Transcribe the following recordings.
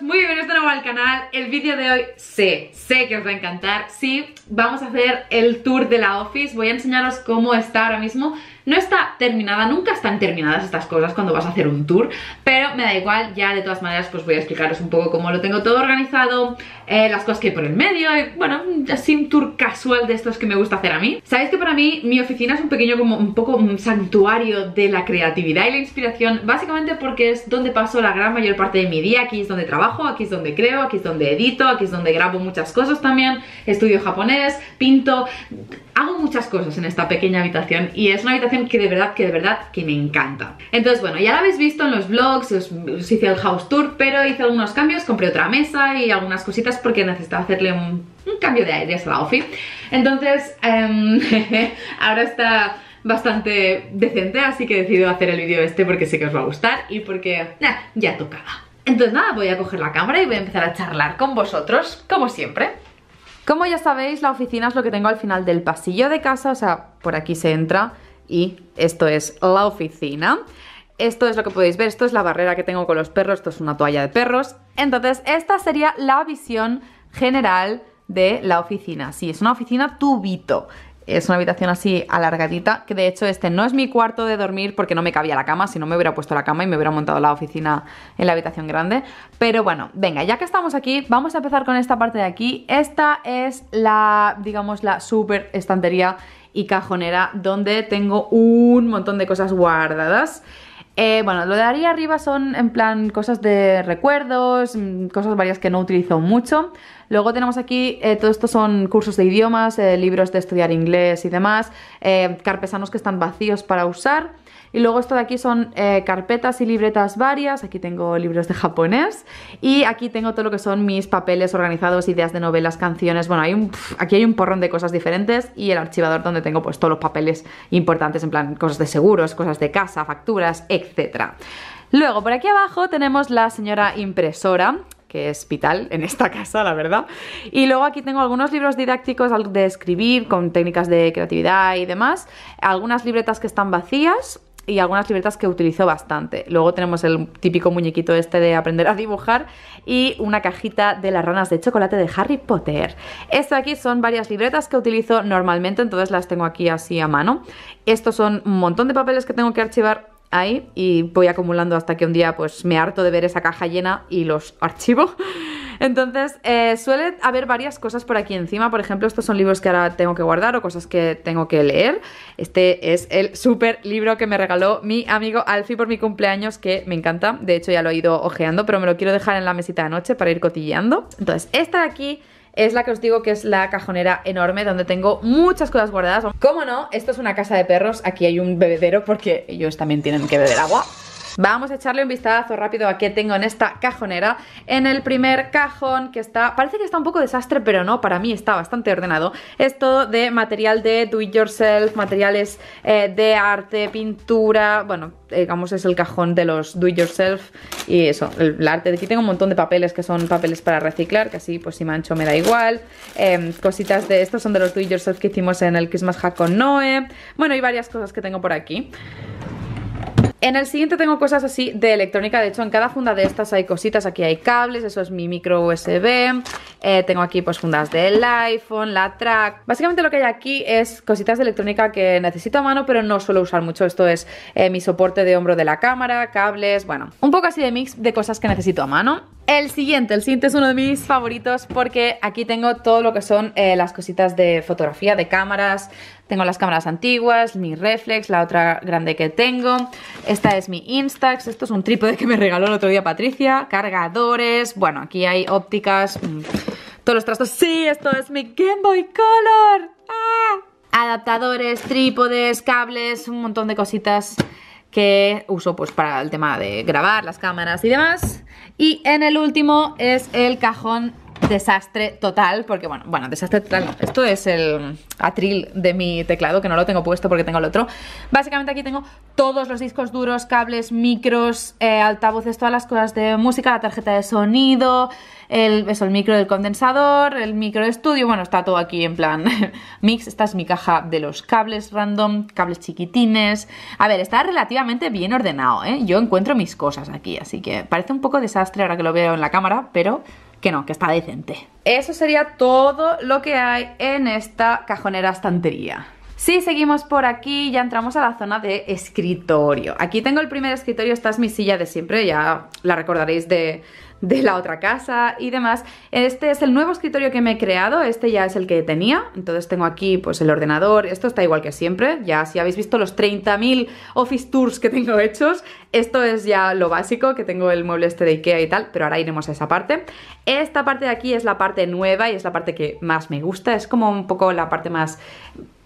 muy bienvenidos de nuevo al canal El vídeo de hoy sé, sé que os va a encantar Sí, vamos a hacer el tour de la Office Voy a enseñaros cómo está ahora mismo no está terminada, nunca están terminadas estas cosas cuando vas a hacer un tour, pero me da igual, ya de todas maneras pues voy a explicaros un poco cómo lo tengo todo organizado, eh, las cosas que hay por el medio, y bueno, así un tour casual de estos que me gusta hacer a mí. Sabéis que para mí mi oficina es un pequeño como un poco un santuario de la creatividad y la inspiración, básicamente porque es donde paso la gran mayor parte de mi día, aquí es donde trabajo, aquí es donde creo, aquí es donde edito, aquí es donde grabo muchas cosas también, estudio japonés, pinto, hago muchas cosas en esta pequeña habitación y es una habitación que de verdad, que de verdad, que me encanta. Entonces, bueno, ya la habéis visto en los vlogs, os, hice el house tour, pero hice algunos cambios, compré otra mesa y algunas cositas porque necesitaba hacerle un, cambio de aire a la Ofi. Entonces, em, ahora está bastante decente, así que he decidido hacer el vídeo este porque sé que os va a gustar y porque nada, ya tocaba. Entonces nada, voy a coger la cámara y voy a empezar a charlar con vosotros, como siempre. Como ya sabéis, la oficina es lo que tengo al final del pasillo de casa, o sea, por aquí se entra y esto es la oficina. Esto es lo que podéis ver, esto es la barrera que tengo con los perros, esto es una toalla de perros. Entonces, esta sería la visión general de la oficina. Sí, es una oficina tubito. Es una habitación así alargadita, que de hecho este no es mi cuarto de dormir porque no me cabía la cama, si no me hubiera puesto la cama y me hubiera montado la oficina en la habitación grande. Pero bueno, venga, ya que estamos aquí, vamos a empezar con esta parte de aquí. Esta es la, digamos, la super estantería y cajonera donde tengo un montón de cosas guardadas. Eh, bueno, lo de arriba son en plan cosas de recuerdos, mm, cosas varias que no utilizo mucho. Luego tenemos aquí, eh, todo esto son cursos de idiomas, eh, libros de estudiar inglés y demás, carpesanos que están vacíos para usar. Y luego esto de aquí son eh, carpetas y libretas varias, aquí tengo libros de japonés y aquí tengo todo lo que son mis papeles organizados, ideas de novelas, canciones, bueno, hay un, aquí hay un porrón de cosas diferentes y el archivador donde tengo pues todos los papeles importantes, en plan cosas de seguros, cosas de casa, facturas, etc. Luego, por aquí abajo tenemos la señora impresora, que es vital en esta casa, la verdad. Y luego aquí tengo algunos libros didácticos de escribir con técnicas de creatividad y demás, algunas libretas que están vacías y algunas libretas que utilizo bastante. Luego tenemos el típico muñequito este de aprender a dibujar y una cajita de las ranas de chocolate de Harry Potter. Esto aquí son varias libretas que utilizo normalmente, entonces las tengo aquí así a mano. Estos son un montón de papeles que tengo que archivar y voy acumulando hasta que un día pues me harto de ver esa caja llena y los archivo. Entonces, eh, suele haber varias cosas por aquí encima. Por ejemplo, estos son libros que ahora tengo que guardar o cosas que tengo que leer. Este es el súper libro que me regaló mi amigo Alfie por mi cumpleaños, que me encanta. De hecho, ya lo he ido ojeando, pero me lo quiero dejar en la mesita de noche para ir cotilleando. Entonces, esta de aquí es la que os digo que es la cajonera enorme donde tengo muchas cosas guardadas. Como no, esto es una casa de perros, aquí hay un bebedero porque ellos también tienen que beber agua. Vamos a echarle un vistazo rápido a qué tengo en esta cajonera. En el primer cajón, que está, parece que está un poco desastre, pero no, para mí está bastante ordenado. Es todo de material de do it yourself, materiales eh, de arte, pintura, bueno, eh, digamos es el cajón de los do it yourself y eso, el, arte arte. Aquí tengo un montón de papeles que son papeles para reciclar, que así pues si mancho me da igual. Em, cositas de estos son de los do it yourself que hicimos en el Christmas Hack con Noé. Bueno, hay varias cosas que tengo por aquí. En el siguiente tengo cosas así de electrónica, de hecho en cada funda de estas hay cositas, aquí hay cables, eso es mi micro USB, eh, tengo aquí pues fundas del iPhone, la Track, básicamente lo que hay aquí es cositas de electrónica que necesito a mano pero no suelo usar mucho, esto es eh, mi soporte de hombro de la cámara, cables, bueno, un poco así de mix de cosas que necesito a mano. El siguiente, el siguiente es uno de mis favoritos porque aquí tengo todo lo que son eh, las cositas de fotografía, de cámaras. Tengo las cámaras antiguas, mi reflex, la otra grande que tengo. Esta es mi Instax, esto es un trípode que me regaló el otro día Patricia. Cargadores, bueno, aquí hay ópticas, mm, todos los trastos. ¡Sí, esto es mi Game Boy Color! ¡Ah! Adaptadores, trípodes, cables, un montón de cositas que uso pues para el tema de grabar, las cámaras y demás. Y en el último es el cajón Desastre total, porque bueno, bueno, desastre total. Esto es el atril de mi teclado, que no lo tengo puesto porque tengo el otro. Básicamente aquí tengo todos los discos duros, cables, micros, eh, altavoces, todas las cosas de música, la tarjeta de sonido, el, eso, el micro del condensador, el micro de estudio, bueno, está todo aquí en plan mix. Esta es mi caja de los cables random, cables chiquitines. A ver, está relativamente bien ordenado, ¿eh? Yo encuentro mis cosas aquí, así que parece un poco desastre ahora que lo veo en la cámara, pero que no, que está decente. Eso sería todo lo que hay en esta cajonera estantería. Si seguimos por aquí, ya entramos a la zona de escritorio. Aquí tengo el primer escritorio, esta es mi silla de siempre, ya la recordaréis de, la otra casa y demás. Este es el nuevo escritorio que me he creado, este ya es el que tenía, entonces tengo aquí pues el ordenador, esto está igual que siempre, ya si habéis visto los 30.000 office tours que tengo hechos, esto es ya lo básico, que tengo el mueble este de Ikea y tal, pero ahora iremos a esa parte. Esta parte de aquí es la parte nueva y es la parte que más me gusta, es como un poco la parte más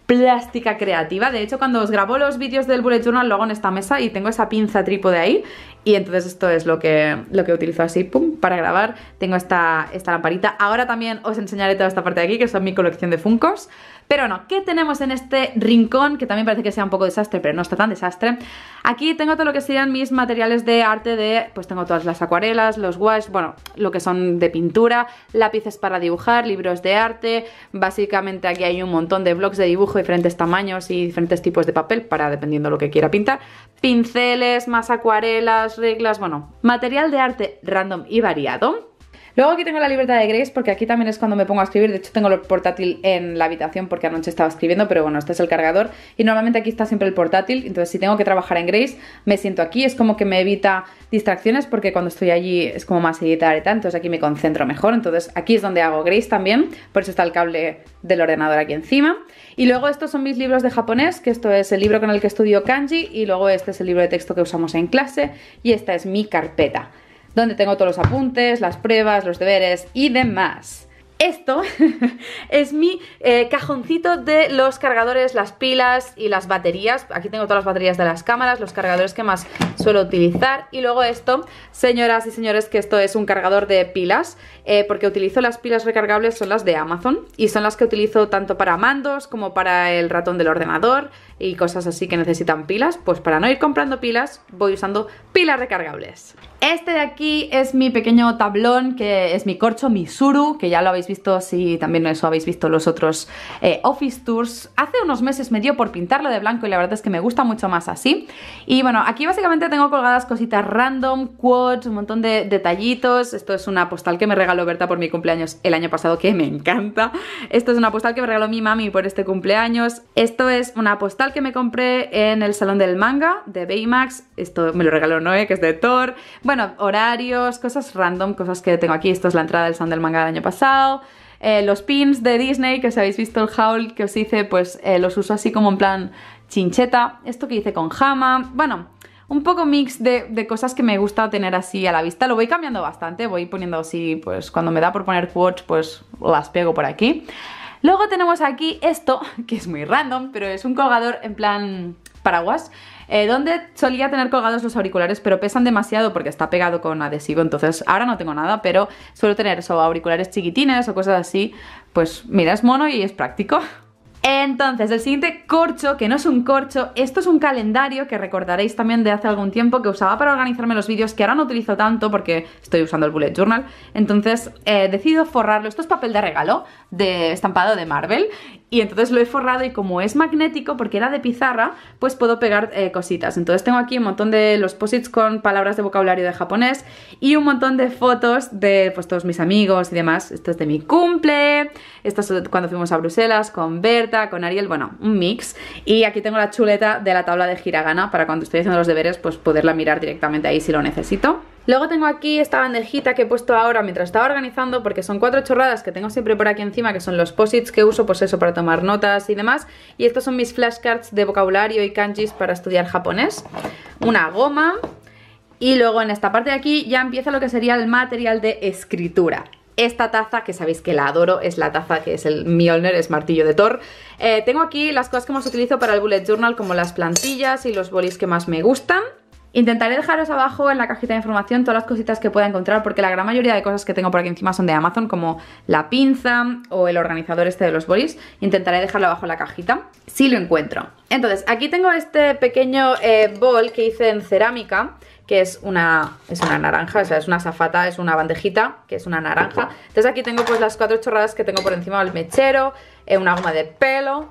plástica creativa. De hecho, cuando os grabo los vídeos del bullet journal, lo hago en esta mesa y tengo esa pinza trípode ahí. Y entonces esto es lo que, lo que utilizo así, pum, para grabar. Tengo esta, esta lamparita. Ahora también os enseñaré toda esta parte de aquí, que son mi colección de Funkos. Pero no, ¿qué tenemos en este rincón? Que también parece que sea un poco desastre, pero no está tan desastre. Aquí tengo todo lo que serían mis materiales de arte de... Pues tengo todas las acuarelas, los wash, bueno, lo que son de pintura, lápices para dibujar, libros de arte. Básicamente aquí hay un montón de blogs de dibujo, diferentes tamaños y diferentes tipos de papel para dependiendo lo que quiera pintar. Pinceles, más acuarelas, reglas, bueno, material de arte random y variado. Luego aquí tengo la libertad de Grace porque aquí también es cuando me pongo a escribir. De hecho tengo el portátil en la habitación porque anoche estaba escribiendo, pero bueno, este es el cargador. Y normalmente aquí está siempre el portátil, entonces si tengo que trabajar en Grace me siento aquí. Es como que me evita distracciones porque cuando estoy allí es como más editar y tal, entonces aquí me concentro mejor. Entonces aquí es donde hago Grace también, por eso está el cable del ordenador aquí encima. Y luego estos son mis libros de japonés, que esto es el libro con el que estudio kanji y luego este es el libro de texto que usamos en clase y esta es mi carpeta donde tengo todos los apuntes, las pruebas, los deberes y demás. Esto es mi eh, cajoncito de los cargadores, las pilas y las baterías. Aquí tengo todas las baterías de las cámaras, los cargadores que más suelo utilizar. Y luego esto, señoras y señores, que esto es un cargador de pilas, eh, porque utilizo las pilas recargables, son las de Amazon. Y son las que utilizo tanto para mandos como para el ratón del ordenador, y cosas así que necesitan pilas, pues para no ir comprando pilas voy usando pilas recargables. Este de aquí es mi pequeño tablón, que es mi corcho, mi suru, que ya lo habéis visto si también eso habéis visto los otros eh, office tours. Hace unos meses me dio por pintarlo de blanco y la verdad es que me gusta mucho más así. Y bueno, aquí básicamente tengo colgadas cositas random, quotes, un montón de detallitos. Esto es una postal que me regaló Berta por mi cumpleaños el año pasado, que me encanta. Esto es una postal que me regaló mi mami por este cumpleaños. Esto es una postal que me compré en el Salón del Manga de Baymax. Esto me lo regaló Noé, que es de Thor. Bueno, horarios, cosas random, cosas que tengo aquí. Esto es la entrada del Salón del Manga del año pasado. Eh, los pins de Disney, que si habéis visto el haul que os hice, pues eh, los uso así como en plan chincheta. Esto que hice con Hama. Bueno, un poco mix de, de, cosas que me gusta tener así a la vista. Lo voy cambiando bastante, voy poniendo así, pues cuando me da por poner quotes, pues las pego por aquí. Luego tenemos aquí esto, que es muy random, pero es un colgador en plan paraguas, eh, donde solía tener colgados los auriculares, pero pesan demasiado porque está pegado con adhesivo, entonces ahora no tengo nada, pero suelo tener auriculares chiquitines o cosas así, pues mira, es mono y es práctico. Entonces, el siguiente corcho, que no es un corcho, esto es un calendario que recordaréis también de hace algún tiempo que usaba para organizarme los vídeos, que ahora no utilizo tanto porque estoy usando el bullet journal, entonces eh, decido forrarlo, esto es papel de regalo, de estampado de Marvel, y entonces lo he forrado y como es magnético, porque era de pizarra, pues puedo pegar eh, cositas. Entonces tengo aquí un montón de los posits con palabras de vocabulario de japonés y un montón de fotos de pues, todos mis amigos y demás. Esto es de mi cumple, esto es cuando fuimos a Bruselas con Bert, con Ariel, bueno, un mix. Y aquí tengo la chuleta de la tabla de hiragana para cuando estoy haciendo los deberes, pues poderla mirar directamente ahí si lo necesito. Luego tengo aquí esta bandejita que he puesto ahora mientras estaba organizando porque son cuatro chorradas que tengo siempre por aquí encima que son los posits que uso pues eso para tomar notas y demás y estos son mis flashcards de vocabulario y kanjis para estudiar japonés una goma y luego en esta parte de aquí ya empieza lo que sería el material de escritura esta taza, que sabéis que la adoro, es la taza que es el Mjolnir, es martillo de Thor. Eh, tengo aquí las cosas que más utilizo para el bullet journal, como las plantillas y los bolis que más me gustan. Intentaré dejaros abajo en la cajita de información todas las cositas que pueda encontrar porque la gran mayoría de cosas que tengo por aquí encima son de Amazon como la pinza o el organizador este de los bolis. Intentaré dejarlo abajo en la cajita si lo encuentro. Entonces aquí tengo este pequeño eh, bol que hice en cerámica que es una, es una naranja, o sea, es una zafata, es una bandejita, que es una naranja. Entonces aquí tengo pues las cuatro chorradas que tengo por encima del mechero, eh, una goma de pelo,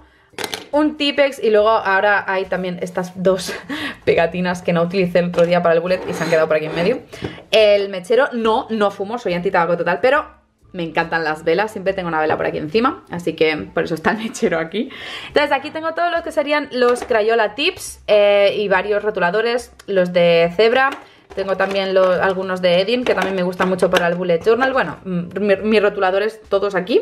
un Tipex y luego ahora hay también estas dos pegatinas que no utilicé el otro día para el bullet y se han quedado por aquí en medio. El mechero, no, no fumo, soy antitabaco total, pero me encantan las velas, siempre tengo una vela por aquí encima, así que por eso está el mechero aquí. Entonces aquí tengo todo lo que serían los Crayola Tips eh, y varios rotuladores, los de Zebra, tengo también algunos de Edin que también me gustan mucho para el bullet journal, bueno, mm, mis rotuladores todos aquí.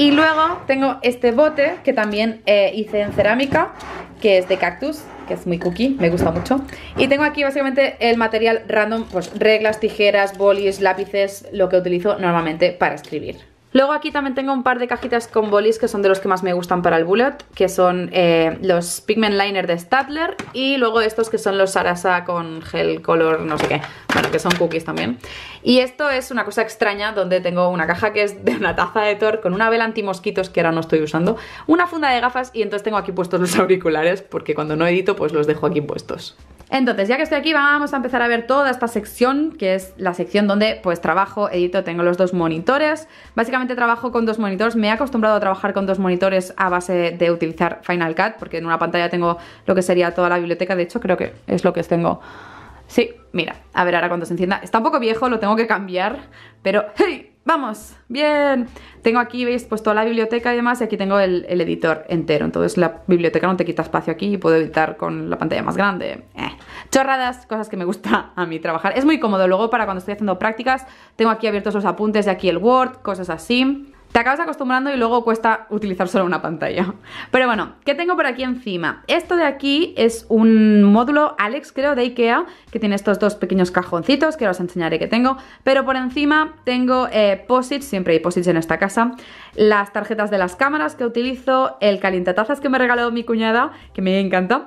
Y luego tengo este bote que también eh, hice en cerámica, que es de cactus, que es muy cookie, me gusta mucho. Y tengo aquí básicamente el material random, pues reglas, tijeras, bolis, lápices, lo que utilizo normalmente para escribir. Luego aquí también tengo un par de cajitas con bolis que son de los que más me gustan para el bullet, que son eh, los Pigment Liner de Stadler y luego estos que son los Sarasa con gel color no sé qué, bueno, que son cookies también. Y esto es una cosa extraña donde tengo una caja que es de una taza de Thor con una vela mosquitos que ahora no estoy usando, una funda de gafas y entonces tengo aquí puestos los auriculares porque cuando no edito pues los dejo aquí puestos. Entonces, ya que estoy aquí, vamos a empezar a ver toda esta sección, que es la sección donde pues trabajo, edito, tengo los dos monitores. Básicamente trabajo con dos monitores, me he acostumbrado a trabajar con dos monitores a base de utilizar Final Cut, porque en una pantalla tengo lo que sería toda la biblioteca, de hecho creo que es lo que tengo. Sí, mira, a ver ahora cuando se encienda. Está un poco viejo, lo tengo que cambiar, pero ¡Vamos! ¡Bien! Tengo aquí, veis, puesto toda la biblioteca y demás, y aquí tengo el, editor entero. Entonces la biblioteca no te quita espacio aquí y puedo editar con la pantalla más grande. Eh. Chorradas, cosas que me gusta a mí trabajar. Es muy cómodo. Luego para cuando estoy haciendo prácticas, tengo aquí abiertos los apuntes de aquí el Word, cosas así te acabas acostumbrando y luego cuesta utilizar solo una pantalla. Pero bueno, ¿qué tengo por aquí encima? Esto de aquí es un módulo Alex, creo, de Ikea, que tiene estos dos pequeños cajoncitos que os enseñaré que tengo. Pero por encima tengo eh, posits, siempre hay posits en esta casa, las tarjetas de las cámaras que utilizo, el calientatazas que me regalado mi cuñada, que me encanta,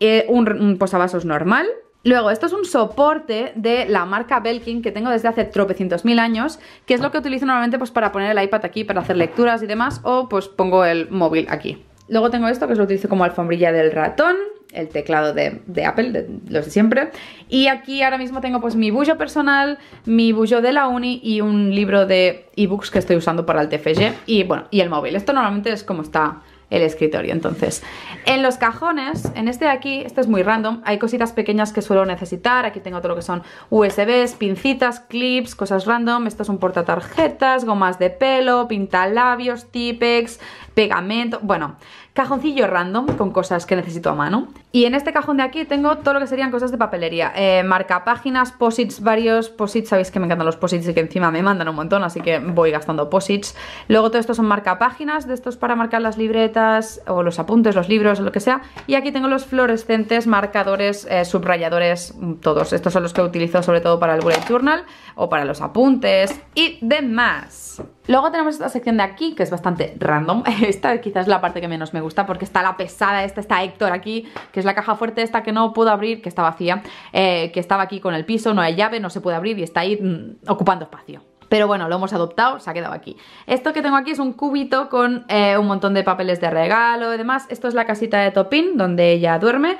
eh, un posavasos normal, Luego, esto es un soporte de la marca Belkin que tengo desde hace tropecientos mil años, que es lo que utilizo normalmente pues, para poner el iPad aquí, para hacer lecturas y demás, o pues pongo el móvil aquí. Luego tengo esto, que es lo utilizo como alfombrilla del ratón, el teclado de, Apple, los de siempre. Y aquí ahora mismo tengo pues mi bullo personal, mi bullo de la uni y un libro de ebooks que estoy usando para el TFG y bueno, y el móvil. Esto normalmente es como está el escritorio. Entonces, en los cajones, en este de aquí, este es muy random, hay cositas pequeñas que suelo necesitar. Aquí tengo todo lo que son USBs, pincitas, clips, cosas random. Esto es un portatarjetas, gomas de pelo, pintalabios, tipex, pegamento, bueno, cajoncillo random con cosas que necesito a mano. Y en este cajón de aquí tengo todo lo que serían cosas de papelería, eh, marca páginas, posits, varios posits, sabéis que me encantan los posits y que encima me mandan un montón, así que voy gastando posits. Luego todo esto son marca páginas, de estos para marcar las libretas o los apuntes, los libros, lo que sea. Y aquí tengo los fluorescentes, marcadores, eh, subrayadores, mm, todos. Estos son los que utilizo sobre todo para el bullet journal o para los apuntes y demás. Luego tenemos esta sección de aquí, que es bastante random. Esta quizás es la parte que menos me gusta, porque está la pesada, esta está Héctor aquí, que es la caja fuerte esta que no puedo abrir, que está vacía, eh, que estaba aquí con el piso, no hay llave, no se puede abrir y está ahí mm, ocupando espacio. Pero bueno, lo hemos adoptado, se ha quedado aquí. Esto que tengo aquí es un cubito con eh, un montón de papeles de regalo y demás. Esto es la casita de Topin, donde ella duerme.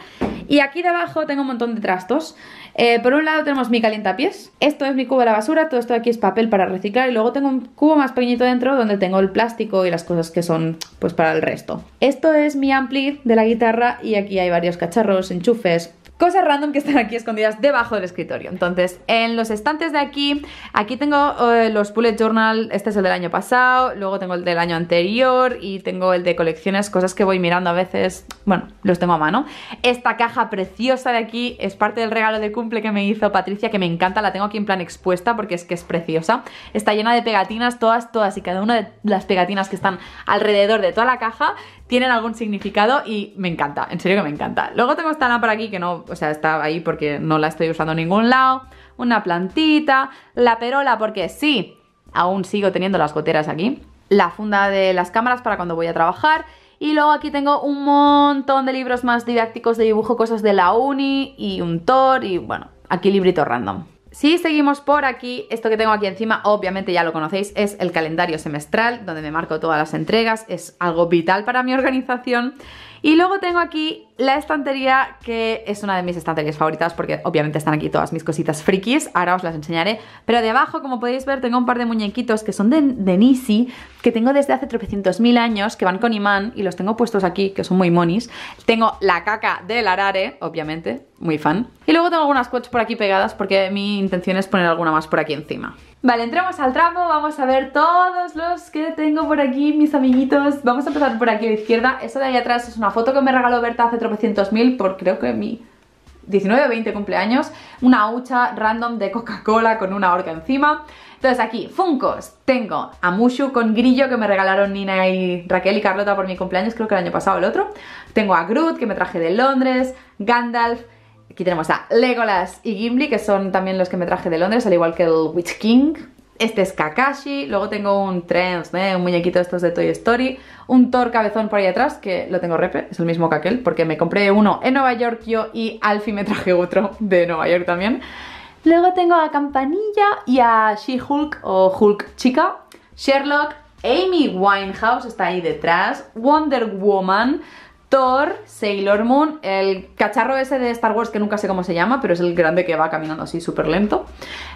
Y aquí debajo tengo un montón de trastos. Eh, por un lado tenemos mi calientapiés. Esto es mi cubo de la basura, todo esto aquí es papel para reciclar. Y luego tengo un cubo más pequeñito dentro donde tengo el plástico y las cosas que son pues para el resto. Esto es mi ampli de la guitarra y aquí hay varios cacharros, enchufes, cosas random que están aquí escondidas debajo del escritorio. Entonces, en los estantes de aquí, aquí tengo eh, los bullet journal, este es el del año pasado, luego tengo el del año anterior y tengo el de colecciones, cosas que voy mirando a veces, bueno, los tengo a mano. Esta caja preciosa de aquí es parte del regalo de cumple que me hizo Patricia, que me encanta, la tengo aquí en plan expuesta porque es que es preciosa. Está llena de pegatinas, todas, todas y cada una de las pegatinas que están alrededor de toda la caja tienen algún significado y me encanta, en serio que me encanta. Luego tengo esta lámpara aquí que no, o sea, está ahí porque no la estoy usando en ningún lado. Una plantita, la perola porque sí, aún sigo teniendo las goteras aquí. La funda de las cámaras para cuando voy a trabajar. Y luego aquí tengo un montón de libros más didácticos de dibujo, cosas de la uni y un Thor y bueno, aquí librito random. Si seguimos por aquí, esto que tengo aquí encima, obviamente ya lo conocéis, es el calendario semestral, donde me marco todas las entregas, es algo vital para mi organización. Y luego tengo aquí la estantería que es una de mis estanterías favoritas porque obviamente están aquí todas mis cositas frikis, ahora os las enseñaré. Pero de abajo, como podéis ver, tengo un par de muñequitos que son de, Nisi, que tengo desde hace tropecientos mil años, que van con imán y los tengo puestos aquí, que son muy monis. Tengo la caca del Arare, obviamente, muy fan. Y luego tengo algunas quotes por aquí pegadas porque mi intención es poner alguna más por aquí encima. Vale, entremos al tramo, vamos a ver todos los que tengo por aquí, mis amiguitos. Vamos a empezar por aquí a la izquierda. Eso de ahí atrás es una foto que me regaló Berta hace 400.000 por creo que mi 19 o 20 cumpleaños, una hucha random de Coca-Cola con una horca encima. Entonces aquí, Funkos tengo a Mushu con grillo que me regalaron Nina y Raquel y Carlota por mi cumpleaños, creo que el año pasado el otro. Tengo a Groot que me traje de Londres, Gandalf, aquí tenemos a Legolas y Gimli que son también los que me traje de Londres, al igual que el Witch King, este es Kakashi, luego tengo un tren, ¿eh? un muñequito de estos de Toy Story, un Thor cabezón por ahí atrás, que lo tengo repe, es el mismo que aquel, porque me compré uno en Nueva York yo y Alfie me traje otro de Nueva York también. Luego tengo a Campanilla y a She-Hulk o Hulk chica, Sherlock, Amy Winehouse está ahí detrás, Wonder Woman, Thor, Sailor Moon, el cacharro ese de Star Wars que nunca sé cómo se llama, pero es el grande que va caminando así súper lento.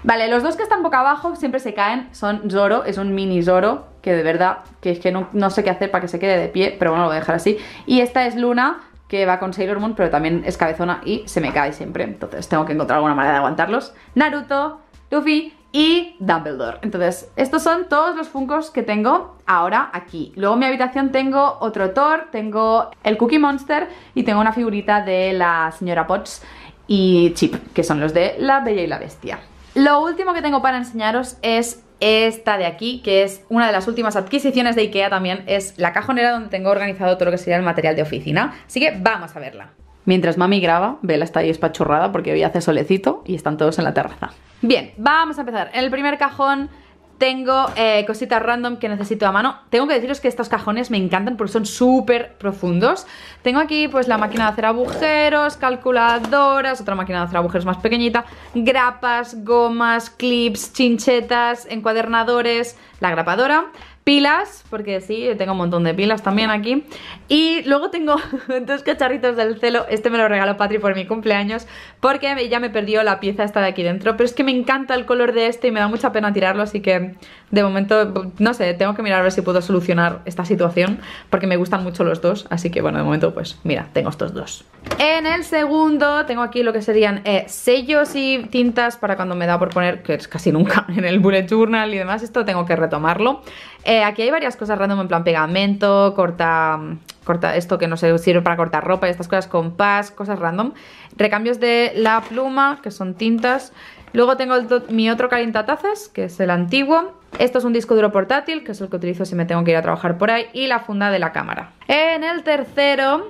Vale, los dos que están boca abajo siempre se caen, son Zoro, es un mini Zoro, que de verdad, que es que no, no sé qué hacer para que se quede de pie, pero bueno, lo voy a dejar así. Y esta es Luna, que va con Sailor Moon, pero también es cabezona y se me cae siempre, entonces tengo que encontrar alguna manera de aguantarlos. Naruto, Luffy y Dumbledore. Entonces, estos son todos los Funkos que tengo ahora aquí. Luego en mi habitación tengo otro Thor, tengo el Cookie Monster y tengo una figurita de la señora Potts y Chip, que son los de La Bella y la Bestia. Lo último que tengo para enseñaros es esta de aquí, que es una de las últimas adquisiciones de Ikea también, es la cajonera donde tengo organizado todo lo que sería el material de oficina. Así que vamos a verla. Mientras mami graba, Vela está ahí espachurrada porque hoy hace solecito y están todos en la terraza. Bien, vamos a empezar. En el primer cajón tengo eh, cositas random que necesito a mano. Tengo que deciros que estos cajones me encantan porque son súper profundos. Tengo aquí pues la máquina de hacer agujeros, calculadoras, otra máquina de hacer agujeros más pequeñita, grapas, gomas, clips, chinchetas, encuadernadores, la grapadora, pilas, porque sí, tengo un montón de pilas también aquí. Y luego tengo dos cacharritos del celo, este me lo regaló Patri por mi cumpleaños, porque ya me perdió la pieza esta de aquí dentro, pero es que me encanta el color de este y me da mucha pena tirarlo, así que de momento, no sé, tengo que mirar a ver si puedo solucionar esta situación, porque me gustan mucho los dos, así que bueno, de momento pues mira, tengo estos dos. En el segundo tengo aquí lo que serían eh, sellos y tintas para cuando me da por poner, que es casi nunca en el bullet journal y demás, esto tengo que retomarlo. Eh, aquí hay varias cosas random en plan pegamento, corta, corta esto que no se sirve para cortar ropa y estas cosas, compás, cosas random. Recambios de la pluma, que son tintas. Luego tengo mi otro calentatazas, que es el antiguo. Esto es un disco duro portátil, que es el que utilizo si me tengo que ir a trabajar por ahí. Y la funda de la cámara. En el tercero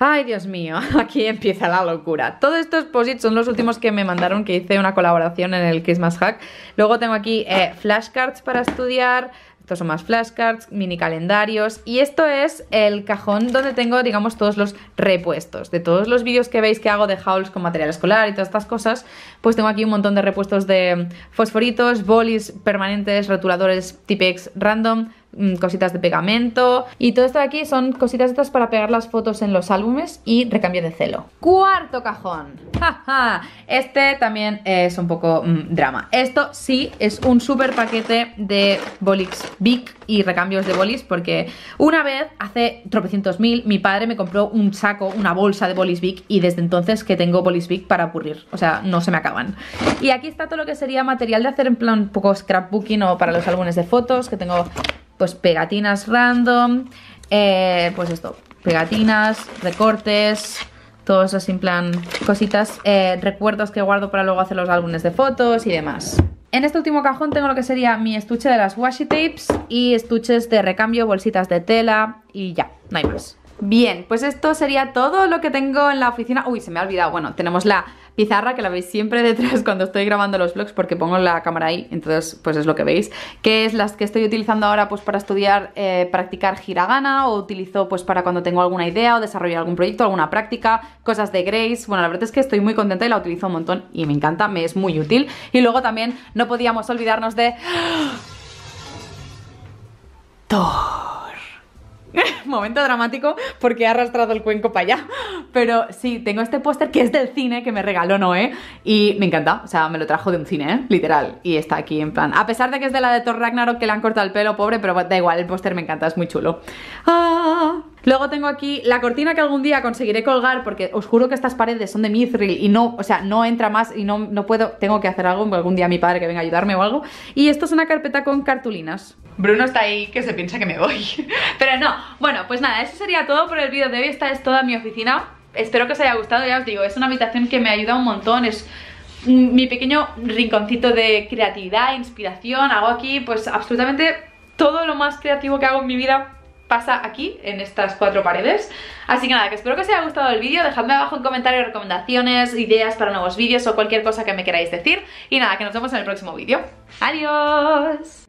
Ay, Dios mío, aquí empieza la locura. Todos estos posits son los últimos que me mandaron, que hice una colaboración en el Christmas Hack. Luego tengo aquí eh, flashcards para estudiar, estos son más flashcards, mini calendarios y esto es el cajón donde tengo, digamos, todos los repuestos. De todos los vídeos que veis que hago de hauls con material escolar y todas estas cosas, pues tengo aquí un montón de repuestos de fosforitos, bolis permanentes, rotuladores Tipex random, Mm, cositas de pegamento y todo esto de aquí son cositas estas para pegar las fotos en los álbumes y recambio de celo. Cuarto cajón. este también es un poco mm, drama. Esto sí es un super paquete de Bolix Big y recambios de bolis porque una vez, hace tropecientos mil, mi padre me compró un saco, una bolsa de bolis Big y desde entonces que tengo bolis Big para aburrir, o sea, no se me acaban. Y aquí está todo lo que sería material de hacer en plan un poco scrapbooking o para los álbumes de fotos, que tengo pues pegatinas random, eh, pues esto, pegatinas, recortes, todo eso en plan cositas, eh, recuerdos que guardo para luego hacer los álbumes de fotos y demás. En este último cajón tengo lo que sería mi estuche de las washi tapes y estuches de recambio, bolsitas de tela y ya, no hay más. Bien, pues esto sería todo lo que tengo en la oficina. Uy, se me ha olvidado. Bueno, tenemos la pizarra que la veis siempre detrás cuando estoy grabando los vlogs porque pongo la cámara ahí, entonces pues es lo que veis, que es las que estoy utilizando ahora pues para estudiar, eh, practicar hiragana o utilizo pues para cuando tengo alguna idea o desarrollar algún proyecto, alguna práctica, cosas de Grace, bueno la verdad es que estoy muy contenta y la utilizo un montón y me encanta, me es muy útil y luego también no podíamos olvidarnos de... Momento dramático porque he arrastrado el cuenco para allá. Pero sí, tengo este póster que es del cine que me regaló Noé y me encanta. O sea, me lo trajo de un cine, ¿eh? literal. Y está aquí en plan. A pesar de que es de la de Thor Ragnarok que le han cortado el pelo, pobre, pero da igual, el póster me encanta, es muy chulo. Ah. Luego tengo aquí la cortina que algún día conseguiré colgar porque os juro que estas paredes son de mithril y no, o sea, no entra más y no, no puedo, tengo que hacer algo, algún día mi padre que venga a ayudarme o algo. Y esto es una carpeta con cartulinas. Bruno está ahí que se piensa que me voy Pero no, bueno, pues nada, eso sería todo por el vídeo de hoy Esta es toda mi oficina Espero que os haya gustado, ya os digo, es una habitación que me ayuda un montón Es mi pequeño rinconcito de creatividad, inspiración Hago aquí pues absolutamente todo lo más creativo que hago en mi vida pasa aquí, en estas cuatro paredes. Así que nada, que espero que os haya gustado el vídeo. Dejadme abajo en comentarios recomendaciones, ideas para nuevos vídeos o cualquier cosa que me queráis decir. Y nada, que nos vemos en el próximo vídeo. ¡Adiós!